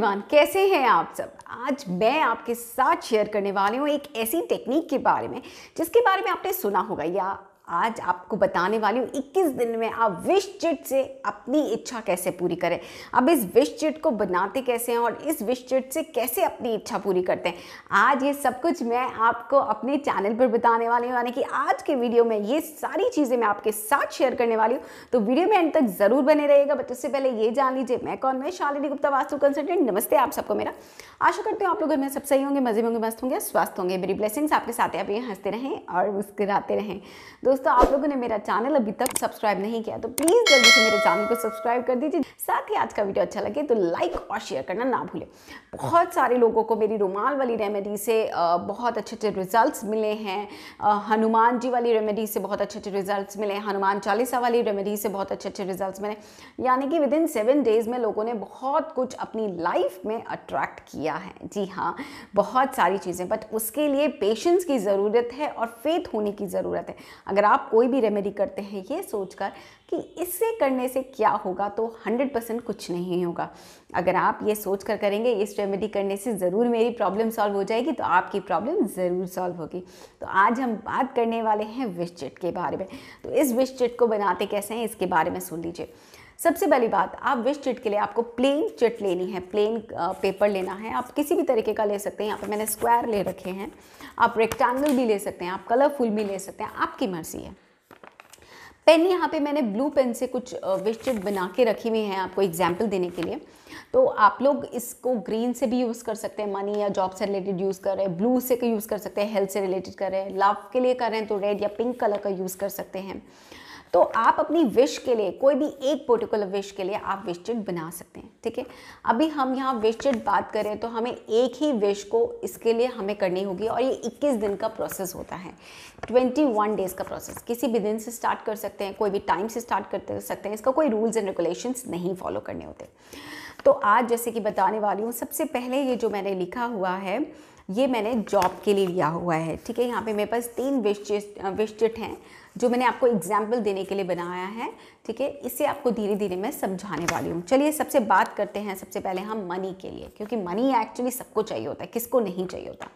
everyone कैसे हैं आप सब आज मैं आपके साथ शेयर करने वाली हूँ एक ऐसी टेक्निक के बारे में जिसके बारे में आपने सुना होगा या आज आपको बताने वाली हूँ 21 दिन में आप विश चिट से अपनी इच्छा कैसे पूरी करें अब इस विश चिट को बनाते कैसे हैं और इस विश चिट से कैसे अपनी इच्छा पूरी करते हैं आज ये सब कुछ मैं आपको अपने चैनल पर बताने वाली हूँ यानी कि आज के वीडियो में ये सारी चीज़ें मैं आपके साथ शेयर करने वाली हूँ तो वीडियो में एंड तक ज़रूर बने रहेगा बट उससे पहले ये जान लीजिए मैं कौन मैं शालिनी गुप्ता वास्तु कंसल्टेंट नमस्ते आप सबको मेरा आशा करते हूँ आप लोग घर में सब सही होंगे मजे होंगे मस्त होंगे स्वस्थ होंगे मेरी ब्लेसिंग्स आपके साथ आप ये हंसते रहें और मुस्कराते रहें दोस्तों दोस्तों आप लोगों ने मेरा चैनल अभी तक सब्सक्राइब नहीं किया तो प्लीज़ जल्दी से मेरे चैनल को सब्सक्राइब कर दीजिए साथ ही आज का वीडियो अच्छा लगे तो लाइक और शेयर करना ना भूलें बहुत सारे लोगों को मेरी रुमाल वाली रेमेडी से बहुत अच्छे अच्छे रिजल्ट मिले हैं हनुमान जी वाली रेमेडी से बहुत अच्छे अच्छे रिजल्ट मिले हनुमान चालीसा वाली रेमेडी से बहुत अच्छे अच्छे रिजल्ट मिले यानी कि विद इन सेवन डेज़ में लोगों ने बहुत कुछ अपनी लाइफ में अट्रैक्ट किया है जी हाँ बहुत सारी चीज़ें बट उसके लिए पेशेंस की ज़रूरत है और फेथ होने की ज़रूरत है अगर आप कोई भी रेमेडी करते हैं ये सोचकर कि इससे करने से क्या होगा तो 100 परसेंट कुछ नहीं होगा अगर आप ये सोच कर करेंगे इस रेमेडी करने से ज़रूर मेरी प्रॉब्लम सॉल्व हो जाएगी तो आपकी प्रॉब्लम ज़रूर सॉल्व होगी तो आज हम बात करने वाले हैं विश चिट के बारे में तो इस विश चिट को बनाते कैसे हैं इसके बारे में सुन लीजिए सबसे पहली बात आप विश चिट के लिए आपको प्लेन चिट लेनी है प्लेन पेपर लेना है आप किसी भी तरीके का ले सकते हैं यहाँ पर मैंने स्क्वायर ले रखे हैं आप रेक्टेंगल भी ले सकते हैं आप कलरफुल भी ले सकते हैं आपकी मर्ज़ी है पेन यहाँ पे मैंने ब्लू पेन से कुछ विश चिट बना के रखी हुई हैं आपको एग्जाम्पल देने के लिए तो आप लोग इसको ग्रीन से भी यूज़ कर सकते हैं मनी या जॉब से रिलेटेड यूज़ कर रहे हैं ब्लू से यूज़ कर सकते हैं हेल्थ से रिलेटेड कर रहे हैं लव के लिए कर रहे हैं तो रेड या पिंक कलर का यूज़ कर सकते हैं तो आप अपनी विश के लिए कोई भी एक पर्टिकुलर विश के लिए आप विश चिट बना सकते हैं ठीक है अभी हम यहाँ विश चिट बात करें तो हमें एक ही विश को इसके लिए हमें करनी होगी और ये 21 दिन का प्रोसेस होता है 21 डेज़ का प्रोसेस किसी भी दिन से स्टार्ट कर सकते हैं कोई भी टाइम से स्टार्ट कर सकते हैं इसका कोई रूल्स एंड रेगुलेशन नहीं फॉलो करने होते तो आज जैसे कि बताने वाली हूँ सबसे पहले ये जो मैंने लिखा हुआ है ये मैंने जॉब के लिए लिया हुआ है ठीक है यहाँ पे मेरे पास तीन विश विश चिट हैं जो मैंने आपको एग्जाम्पल देने के लिए बनाया है ठीक है इसे आपको धीरे धीरे मैं समझाने वाली हूँ चलिए सबसे बात करते हैं सबसे पहले हम मनी के लिए क्योंकि मनी एक्चुअली सबको चाहिए होता है किसको नहीं चाहिए होता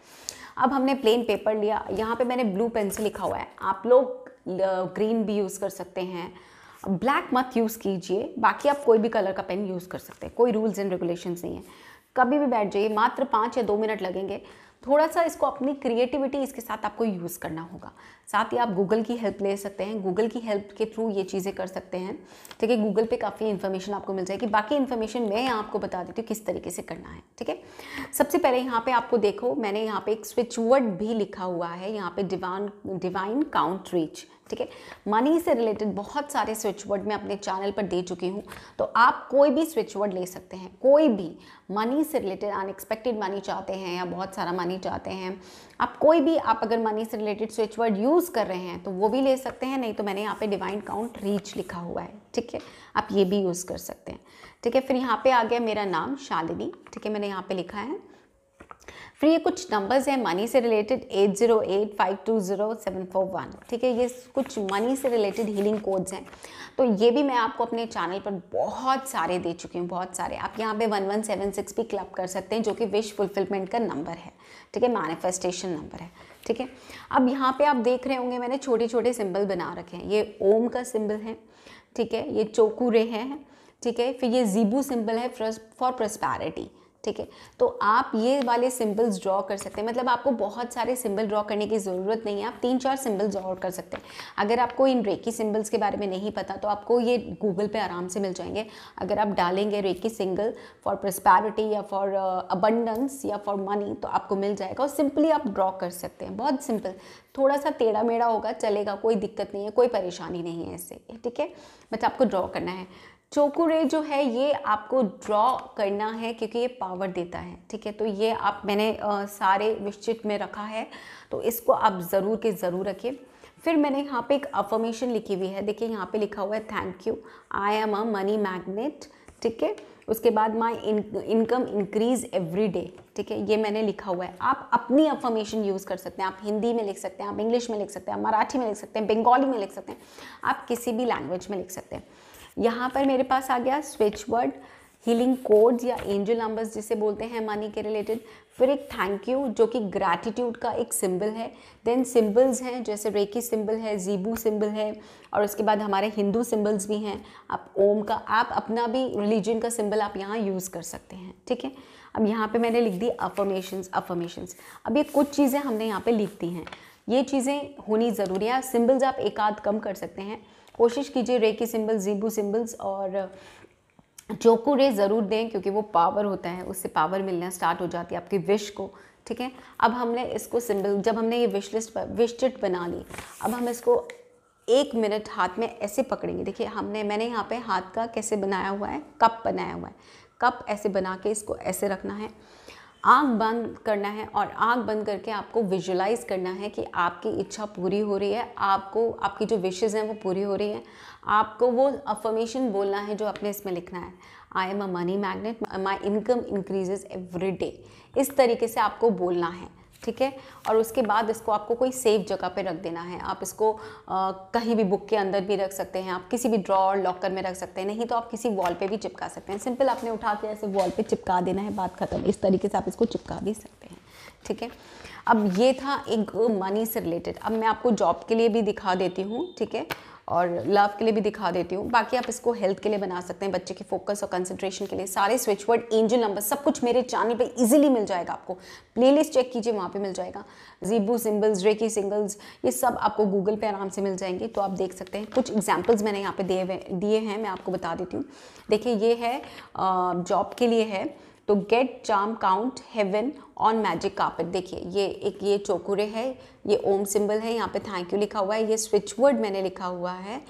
अब हमने प्लेन पेपर लिया यहाँ पे मैंने ब्लू पेन से लिखा हुआ है आप लोग ग्रीन भी यूज़ कर सकते हैं ब्लैक मत यूज़ कीजिए बाकी आप कोई भी कलर का पेन यूज़ कर सकते हैं कोई रूल्स एंड रेगुलेशंस नहीं है कभी भी बैठ जाइए मात्र पाँच या दो मिनट लगेंगे थोड़ा सा इसको अपनी क्रिएटिविटी इसके साथ आपको यूज़ करना होगा साथ ही आप गूगल की हेल्प ले सकते हैं गूगल की हेल्प के थ्रू ये चीज़ें कर सकते हैं ठीक है गूगल पे काफ़ी इन्फॉर्मेशन आपको मिल जाएगी बाकी इन्फॉर्मेशन मैं आपको बता देती हूँ किस तरीके से करना है ठीक है सबसे पहले यहाँ पे आपको देखो मैंने यहाँ पे एक स्विच वर्ड भी लिखा हुआ है यहाँ पे डिवान डिवाइन काउंट रीच ठीक है मनी से रिलेटेड बहुत सारे स्विचवर्ड मैं अपने चैनल पर दे चुकी हूँ तो आप कोई भी स्विचवर्ड ले सकते हैं कोई भी मनी से रिलेटेड अनएक्सपेक्टेड मनी चाहते हैं या बहुत सारा मनी चाहते हैं आप कोई भी आप अगर मनी से रिलेटेड स्विचवर्ड यूज़ कर रहे हैं तो वो भी ले सकते हैं नहीं तो मैंने यहाँ पे डिवाइन काउंट रीच लिखा हुआ है ठीक है आप ये भी यूज़ कर सकते हैं ठीक है फिर यहाँ पर आ गया मेरा नाम शालिनी ठीक है मैंने यहाँ पर लिखा है फिर ये कुछ नंबर्स हैं मनी से related eight zero eight five two zero seven four one ठीक है ये कुछ मनी से रिलेटेड हीलिंग कोड्स हैं तो ये भी मैं आपको अपने चैनल पर बहुत सारे दे चुकी हूँ बहुत सारे आप यहाँ पे वन वन सेवन सिक्स भी क्लब कर सकते हैं जो कि विश फुलफिलमेंट का नंबर है ठीक है मैनिफेस्टेशन नंबर है ठीक है अब यहाँ पे आप देख रहे होंगे मैंने छोटे छोटे सिंबल बना रखे हैं ये ओम का सिंबल है ठीक है ये चोकूरे हैं ठीक है फिर ये जीबू सिंबल है फॉर प्रस्पैरिटी ठीक है तो आप ये वाले सिंबल्स ड्रॉ कर सकते हैं मतलब आपको बहुत सारे सिंबल ड्रॉ करने की ज़रूरत नहीं है आप तीन चार सिंबल्स ड्रॉ कर सकते हैं अगर आपको इन रेकी सिंबल्स के बारे में नहीं पता तो आपको ये गूगल पे आराम से मिल जाएंगे अगर आप डालेंगे रेकी सिंगल फॉर प्रस्पैरिटी या फॉर अबंडस uh, या फॉर मनी तो आपको मिल जाएगा और सिंपली आप ड्रॉ कर सकते हैं बहुत सिंपल थोड़ा सा टेढ़ा मेढ़ा होगा चलेगा कोई दिक्कत नहीं है कोई परेशानी नहीं है इससे ठीक है मतलब आपको ड्रॉ करना है चोकुरे जो है ये आपको ड्रॉ करना है क्योंकि ये पावर देता है ठीक है तो ये आप मैंने आ, सारे निश्चित में रखा है तो इसको आप ज़रूर के ज़रूर रखें फिर मैंने यहाँ पे एक अफर्मेशन लिखी हुई है देखिए यहाँ पे लिखा हुआ है thank you I am a money magnet ठीक है उसके बाद my income increase every day ठीक है ये मैंने लिखा हुआ है आप अपनी अफर्मेशन यूज़ कर सकते हैं आप हिंदी में लिख सकते हैं आप इंग्लिश में लिख सकते हैं मराठी में लिख सकते हैं बंगाली में लिख सकते हैं आप किसी भी लैंग्वेज में लिख सकते हैं यहाँ पर मेरे पास आ गया स्विच वर्ड हीलिंग कोड्स या एंजल नंबर्स जिसे बोलते हैं मनी के रिलेटेड फिर एक थैंक यू जो कि ग्रैटिट्यूड का एक सिंबल है देन सिंबल्स हैं जैसे रेकी सिंबल है जीबू सिंबल है और उसके बाद हमारे हिंदू सिंबल्स भी हैं आप ओम का आप अपना भी रिलीजन का सिंबल आप यहाँ यूज़ कर सकते हैं ठीक है अब यहाँ पे मैंने लिख दी अफर्मेशंस अफर्मेशंस अब ये कुछ चीज़ें हमने यहाँ पर लिख दी हैं ये चीज़ें होनी ज़रूरी है सिंबल्स आप एक आध कम कर सकते हैं कोशिश कीजिए रेकी सिम्बल जीबू सिम्बल्स और चोकू रे ज़रूर दें क्योंकि वो पावर होता है उससे पावर मिलना स्टार्ट हो जाती है आपकी विश को ठीक है अब हमने इसको सिंबल जब हमने ये विश लिस्ट विश चिट बना ली अब हम इसको एक मिनट हाथ में ऐसे पकड़ेंगे देखिए हमने मैंने यहाँ पे हाथ का कैसे बनाया हुआ है कप बनाया हुआ है कप ऐसे बना के इसको ऐसे रखना है आँख बंद करना है और आँख बंद करके आपको विजुलाइज़ करना है कि आपकी इच्छा पूरी हो रही है आपको आपकी जो विशेज़ हैं वो पूरी हो रही हैं आपको वो अफर्मेशन बोलना है जो आपने इसमें लिखना है I am a money magnet my income increases every day इस तरीके से आपको बोलना है ठीक है और उसके बाद इसको आपको कोई सेफ जगह पे रख देना है आप इसको आ, कहीं भी बुक के अंदर भी रख सकते हैं आप किसी भी ड्रॉर लॉकर में रख सकते हैं नहीं तो आप किसी वॉल पे भी चिपका सकते हैं सिंपल आपने उठा के ऐसे वॉल पे चिपका देना है बात ख़त्म इस तरीके से आप इसको चिपका भी सकते हैं ठीक है अब ये था एक मनी से रिलेटेड अब मैं आपको जॉब के लिए भी दिखा देती हूँ ठीक है और लव के लिए भी दिखा देती हूँ बाकी आप इसको हेल्थ के लिए बना सकते हैं बच्चे के फोकस और कंसंट्रेशन के लिए सारे स्विच वर्ड एंजल नंबर सब कुछ मेरे चैनल पे इजीली मिल जाएगा आपको प्लेलिस्ट चेक कीजिए वहाँ पे मिल जाएगा जीबू सिंबल्स रेकी सिंगल्स ये सब आपको गूगल पे आराम से मिल जाएंगे तो आप देख सकते हैं कुछ एग्जाम्पल्स मैंने यहाँ पे दिए हुए दिए हैं मैं आपको बता देती हूँ देखिए ये है जॉब के लिए है तो get charm count heaven on magic carpet देखिए ये एक ये चोकुरे है ये ओम सिंबल है यहाँ पे थैंक यू लिखा हुआ है ये स्विच वर्ड मैंने लिखा हुआ है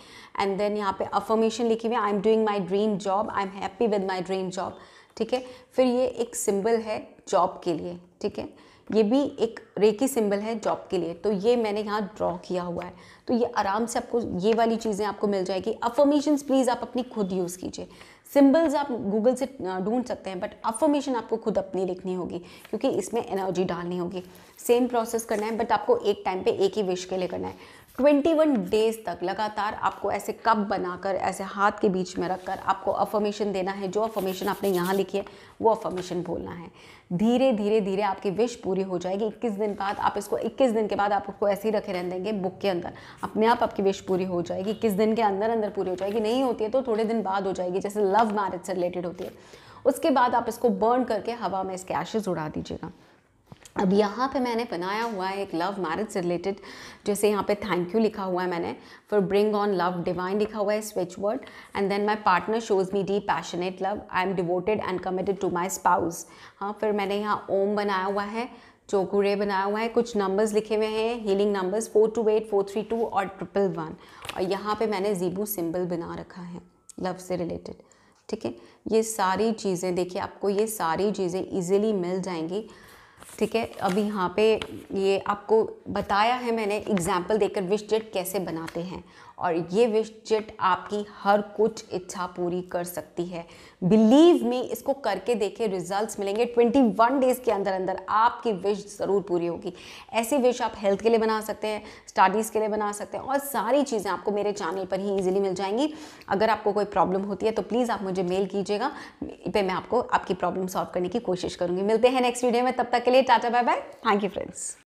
एंड देन यहाँ पे अफर्मेशन लिखी हुई है I am doing my dream job I am happy with my dream job ठीक है फिर ये एक सिंबल है जॉब के लिए ठीक है ये भी एक रेकी सिंबल है जॉब के लिए तो ये मैंने यहाँ ड्रॉ किया हुआ है तो ये आराम से आपको ये वाली चीज़ें आपको मिल जाएगी अफर्मेशन प्लीज़ आप अपनी खुद यूज़ कीजिए सिंबल्स आप गूगल से ढूंढ सकते हैं बट अफर्मेशन आपको खुद अपनी लिखनी होगी क्योंकि इसमें एनर्जी डालनी होगी सेम प्रोसेस करना है बट आपको एक टाइम पे एक ही विश के लिए करना है 21 डेज तक लगातार आपको ऐसे कप बनाकर ऐसे हाथ के बीच में रखकर आपको अफर्मेशन देना है जो अफर्मेशन आपने यहाँ लिखी है वो अफर्मेशन बोलना है धीरे धीरे धीरे आपकी विश पूरी हो जाएगी 21 दिन बाद आप इसको 21 दिन के बाद आप उसको ऐसे ही रखे रहने देंगे बुक के अंदर अपने आप आपकी विश पूरी हो जाएगी इक्कीस दिन के अंदर अंदर पूरी हो जाएगी नहीं होती है तो थोड़े दिन बाद हो जाएगी जैसे लव मैरिज से रिलेटेड होती है उसके बाद आप इसको बर्न करके हवा में इसके ऐशेज उड़ा दीजिएगा अब यहाँ पे मैंने बनाया हुआ है एक लव मैरिज से रिलेटेड जैसे यहाँ पे थैंक यू लिखा हुआ है मैंने फिर ब्रिंग ऑन लव डिवाइन लिखा हुआ है switch word and then my partner shows me the passionate love I am devoted and committed to my spouse हाँ फिर मैंने यहाँ ओम बनाया हुआ है चोकुरे बनाया हुआ है कुछ नंबर्स लिखे हुए हैं healing numbers four two eight four three two और ट्रिपल वन और यहाँ पर मैंने जीबू सिम्बल बना रखा है लव से रिलेटेड ठीक है ये सारी चीज़ें देखिए आपको ये सारी चीज़ें ईजिली मिल जाएंगी ठीक है अभी यहाँ पे ये आपको बताया है मैंने एग्जाम्पल देकर विश जेट कैसे बनाते हैं और ये विश जेट आपकी हर कुछ इच्छा पूरी कर सकती है बिलीव मी इसको करके देखे रिजल्ट्स मिलेंगे 21 डेज़ के अंदर अंदर आपकी विश ज़रूर पूरी होगी ऐसी विश आप हेल्थ के लिए बना सकते हैं स्टडीज़ के लिए बना सकते हैं और सारी चीज़ें आपको मेरे चैनल पर ही ईजिली मिल जाएंगी अगर आपको कोई प्रॉब्लम होती है तो प्लीज़ आप मुझे मेल कीजिएगा पे मैं आपको आपकी प्रॉब्लम सॉल्व करने की कोशिश करूँगी मिलते हैं नेक्स्ट वीडियो में तब तक के लिए tata bye bye thank you friends